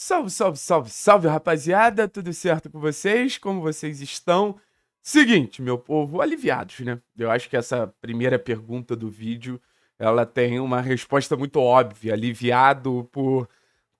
Salve, salve, salve, salve, rapaziada! Tudo certo com vocês? Como vocês estão? Seguinte, meu povo, aliviados, né? Eu acho que essa primeira pergunta do vídeo, ela tem uma resposta muito óbvia. Aliviado por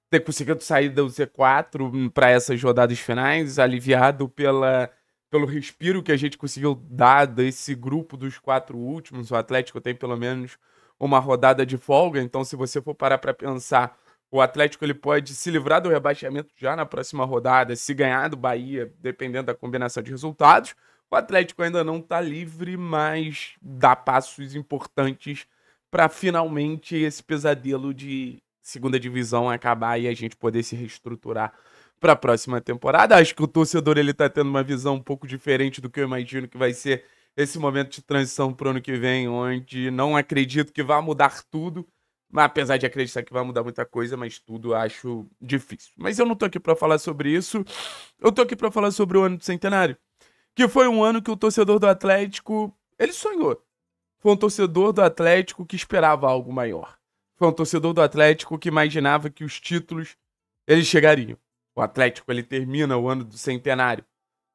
ter conseguido sair do Z4 para essas rodadas finais, aliviado pela, pelo respiro que a gente conseguiu dar desse grupo dos quatro últimos. O Atlético tem pelo menos uma rodada de folga, então se você for parar para pensar o Atlético ele pode se livrar do rebaixamento já na próxima rodada, se ganhar do Bahia, dependendo da combinação de resultados. O Atlético ainda não está livre, mas dá passos importantes para finalmente esse pesadelo de segunda divisão acabar e a gente poder se reestruturar para a próxima temporada. Acho que o torcedor ele está tendo uma visão um pouco diferente do que eu imagino que vai ser esse momento de transição para o ano que vem, onde não acredito que vá mudar tudo, Apesar de acreditar que vai mudar muita coisa, mas tudo acho difícil. Mas eu não tô aqui para falar sobre isso. Eu tô aqui para falar sobre o ano do centenário, que foi um ano que o torcedor do Atlético, ele sonhou. Foi um torcedor do Atlético que esperava algo maior. Foi um torcedor do Atlético que imaginava que os títulos eles chegariam. O Atlético ele termina o ano do centenário.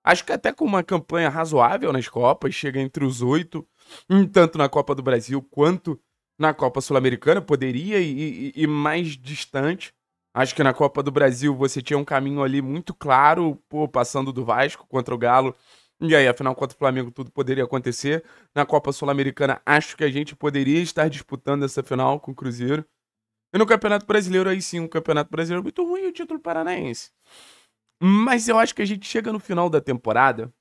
Acho que até com uma campanha razoável nas Copas, chega entre os oito, tanto na Copa do Brasil quanto na Copa Sul-Americana, poderia ir, ir, mais distante. Acho que na Copa do Brasil você tinha um caminho ali muito claro, pô, passando do Vasco contra o Galo. E aí, afinal, contra o Flamengo, tudo poderia acontecer. Na Copa Sul-Americana, acho que a gente poderia estar disputando essa final com o Cruzeiro. E no Campeonato Brasileiro, aí sim, o Campeonato Brasileiro é muito ruim o título paranaense. Mas eu acho que a gente chega no final da temporada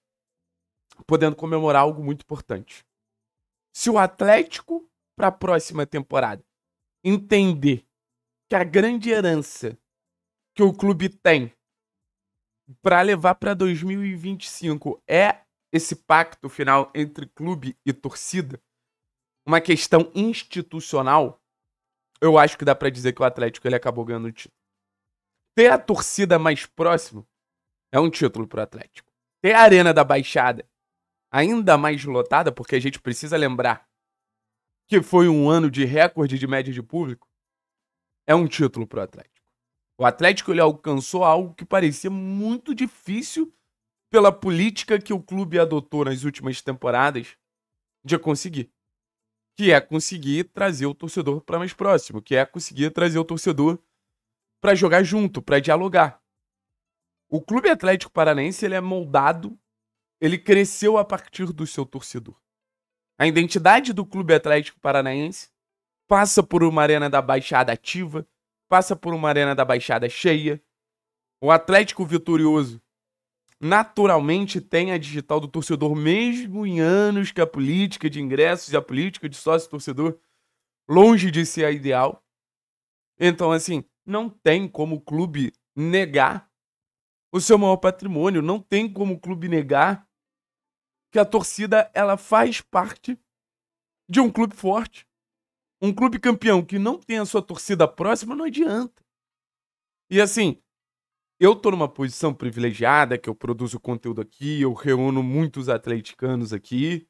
podendo comemorar algo muito importante. Se o Atlético para a próxima temporada. Entender que a grande herança que o clube tem para levar para 2025 é esse pacto final entre clube e torcida, uma questão institucional, eu acho que dá para dizer que o Atlético ele acabou ganhando o título. Ter a torcida mais próximo é um título para o Atlético. Ter a Arena da Baixada ainda mais lotada, porque a gente precisa lembrar que foi um ano de recorde de média de público, é um título para o Atlético. O Atlético ele alcançou algo que parecia muito difícil pela política que o clube adotou nas últimas temporadas de conseguir. Que é conseguir trazer o torcedor para mais próximo, que é conseguir trazer o torcedor para jogar junto, para dialogar. O Clube Atlético Paranaense ele é moldado, ele cresceu a partir do seu torcedor. A identidade do Clube Atlético Paranaense passa por uma arena da Baixada ativa, passa por uma arena da Baixada cheia. O Atlético vitorioso naturalmente tem a digital do torcedor, mesmo em anos que a política de ingressos e a política de sócio-torcedor longe de ser a ideal. Então, assim, não tem como o clube negar o seu maior patrimônio, não tem como o clube negar que a torcida ela faz parte de um clube forte. Um clube campeão que não tem a sua torcida próxima não adianta. E assim, eu tô numa posição privilegiada, que eu produzo conteúdo aqui, eu reúno muitos atleticanos aqui.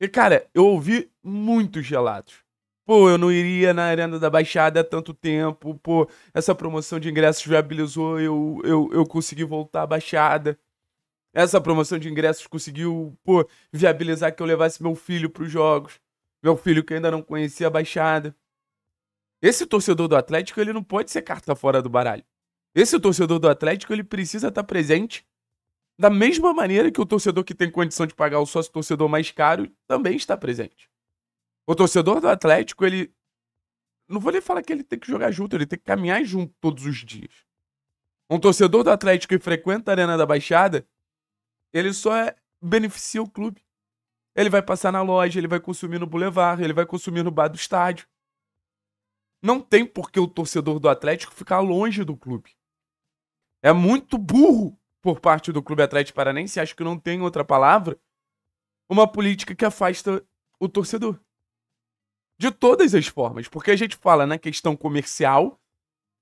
E cara, eu ouvi muitos relatos. Pô, eu não iria na Arena da Baixada há tanto tempo. Pô, essa promoção de ingressos viabilizou eu, eu, eu consegui voltar à Baixada. Essa promoção de ingressos conseguiu, pô, viabilizar que eu levasse meu filho para os jogos. Meu filho que ainda não conhecia a Baixada. Esse torcedor do Atlético, ele não pode ser carta fora do baralho. Esse torcedor do Atlético, ele precisa estar tá presente da mesma maneira que o torcedor que tem condição de pagar o sócio torcedor mais caro também está presente. O torcedor do Atlético, ele. Não vou nem falar que ele tem que jogar junto, ele tem que caminhar junto todos os dias. Um torcedor do Atlético que frequenta a Arena da Baixada, ele só é, beneficia o clube. Ele vai passar na loja, ele vai consumir no Boulevard, ele vai consumir no bar do estádio. Não tem por que o torcedor do Atlético ficar longe do clube. É muito burro por parte do Clube Atlético Paranense, acho que não tem outra palavra, uma política que afasta o torcedor. De todas as formas, porque a gente fala na questão comercial,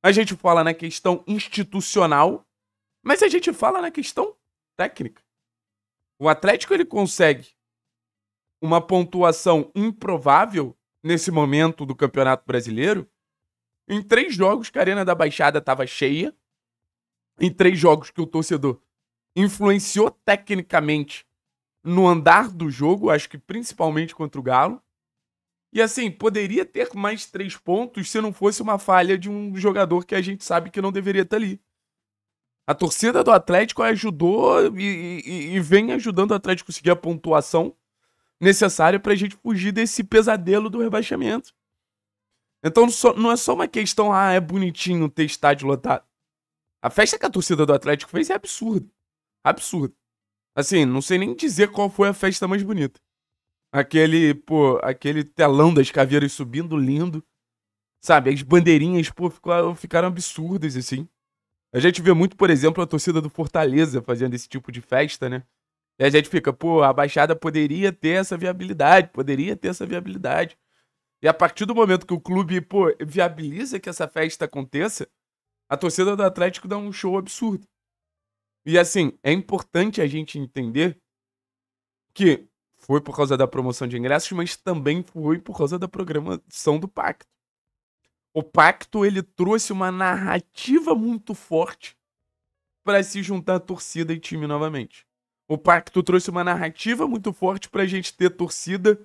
a gente fala na questão institucional, mas a gente fala na questão técnica. O Atlético ele consegue uma pontuação improvável nesse momento do Campeonato Brasileiro. Em três jogos que a Arena da Baixada estava cheia. Em três jogos que o torcedor influenciou tecnicamente no andar do jogo, acho que principalmente contra o Galo. E assim, poderia ter mais três pontos se não fosse uma falha de um jogador que a gente sabe que não deveria estar tá ali. A torcida do Atlético ajudou e, e, e vem ajudando o Atlético a conseguir a pontuação necessária para a gente fugir desse pesadelo do rebaixamento. Então não é só uma questão, ah, é bonitinho ter estádio lotado. A festa que a torcida do Atlético fez é absurda. Absurda. Assim, não sei nem dizer qual foi a festa mais bonita. Aquele, pô, aquele telão das caveiras subindo lindo. Sabe, as bandeirinhas, pô, ficaram absurdas, assim. A gente vê muito, por exemplo, a torcida do Fortaleza fazendo esse tipo de festa, né? E a gente fica, pô, a Baixada poderia ter essa viabilidade, poderia ter essa viabilidade. E a partir do momento que o clube, pô, viabiliza que essa festa aconteça, a torcida do Atlético dá um show absurdo. E assim, é importante a gente entender que foi por causa da promoção de ingressos, mas também foi por causa da programação do pacto. O pacto ele trouxe uma narrativa muito forte para se juntar a torcida e time novamente. O pacto trouxe uma narrativa muito forte para a gente ter torcida,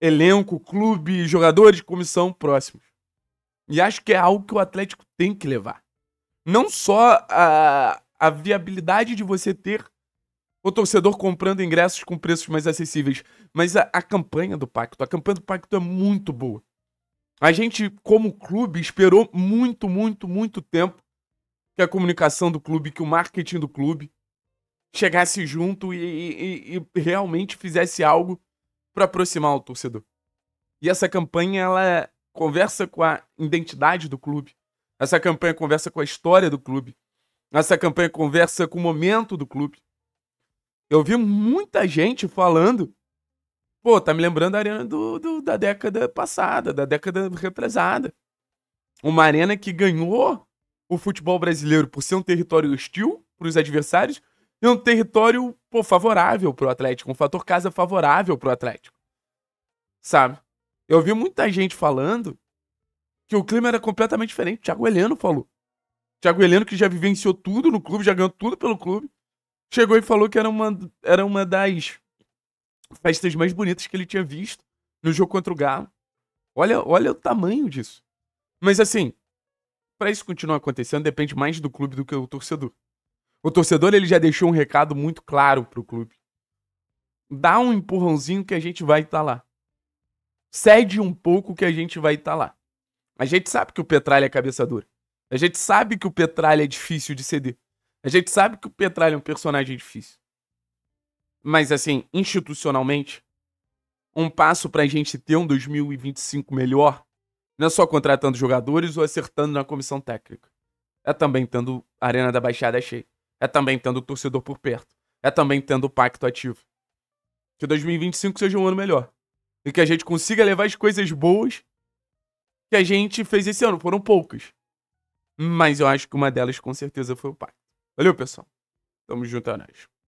elenco, clube, jogadores, comissão próximos. E acho que é algo que o Atlético tem que levar. Não só a, a viabilidade de você ter o torcedor comprando ingressos com preços mais acessíveis, mas a, a campanha do pacto. A campanha do pacto é muito boa. A gente, como clube, esperou muito, muito, muito tempo que a comunicação do clube, que o marketing do clube chegasse junto e, e, e realmente fizesse algo para aproximar o torcedor. E essa campanha, ela conversa com a identidade do clube. Essa campanha conversa com a história do clube. Essa campanha conversa com o momento do clube. Eu vi muita gente falando Pô, tá me lembrando a arena do, do, da década passada, da década retrasada. Uma arena que ganhou o futebol brasileiro por ser um território hostil para os adversários e um território pô, favorável pro Atlético, um fator casa favorável pro Atlético. Sabe? Eu ouvi muita gente falando que o clima era completamente diferente. O Thiago Heleno falou. O Thiago Heleno, que já vivenciou tudo no clube, já ganhou tudo pelo clube, chegou e falou que era uma, era uma das festas mais bonitas que ele tinha visto no jogo contra o Galo. Olha, olha o tamanho disso. Mas assim, para isso continuar acontecendo, depende mais do clube do que do torcedor. O torcedor ele já deixou um recado muito claro pro clube. Dá um empurrãozinho que a gente vai estar tá lá. Cede um pouco que a gente vai estar tá lá. A gente sabe que o Petralha é cabeça dura. A gente sabe que o Petralha é difícil de ceder. A gente sabe que o Petralha é um personagem difícil mas assim, institucionalmente, um passo para a gente ter um 2025 melhor não é só contratando jogadores ou acertando na comissão técnica. É também tendo a Arena da Baixada cheia. É também tendo o torcedor por perto. É também tendo o pacto ativo. Que 2025 seja um ano melhor. E que a gente consiga levar as coisas boas que a gente fez esse ano. Foram poucas. Mas eu acho que uma delas com certeza foi o pacto. Valeu, pessoal. Tamo junto, é